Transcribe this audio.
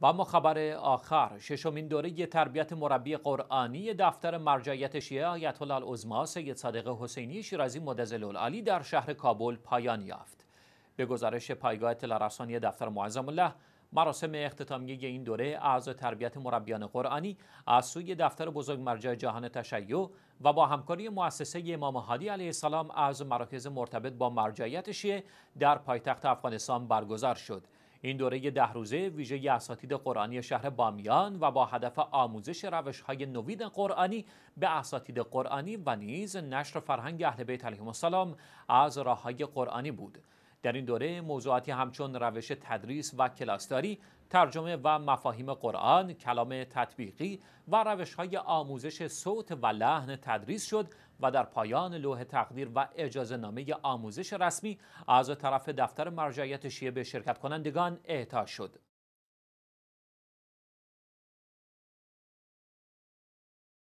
و اما خبر آخر ششمین دوره ی تربیت مربی قرآنی دفتر مرجعیت شیعه آیت الله العظما سید صادق حسینی شیرازی مدزل العالی در شهر کابل پایان یافت به گزارش پایگاه اطلاع دفتر معظم الله مراسم اختتامیه این دوره از تربیت مربیان قرآنی از سوی دفتر بزرگ مرجع جهان تشیع و با همکاری مؤسسه امام هادی علیه السلام از مراکز مرتبط با مرجعیت شیعه در پایتخت افغانستان برگزار شد این دوره ده روزه ویژه اساتید قرآنی شهر بامیان و با هدف آموزش روش های نوید قرآنی به اساتید قرآنی و نیز نشر فرهنگ اهل بیت علیهم السلام از راه های قرآنی بود. در این دوره موضوعاتی همچون روش تدریس و کلاسداری، ترجمه و مفاهیم قرآن، کلام تطبیقی و روش های آموزش صوت و لحن تدریس شد و در پایان لوح تقدیر و اجازه نامه آموزش رسمی از طرف دفتر مرجعیت شیعه به شرکت کنندگان اعطا شد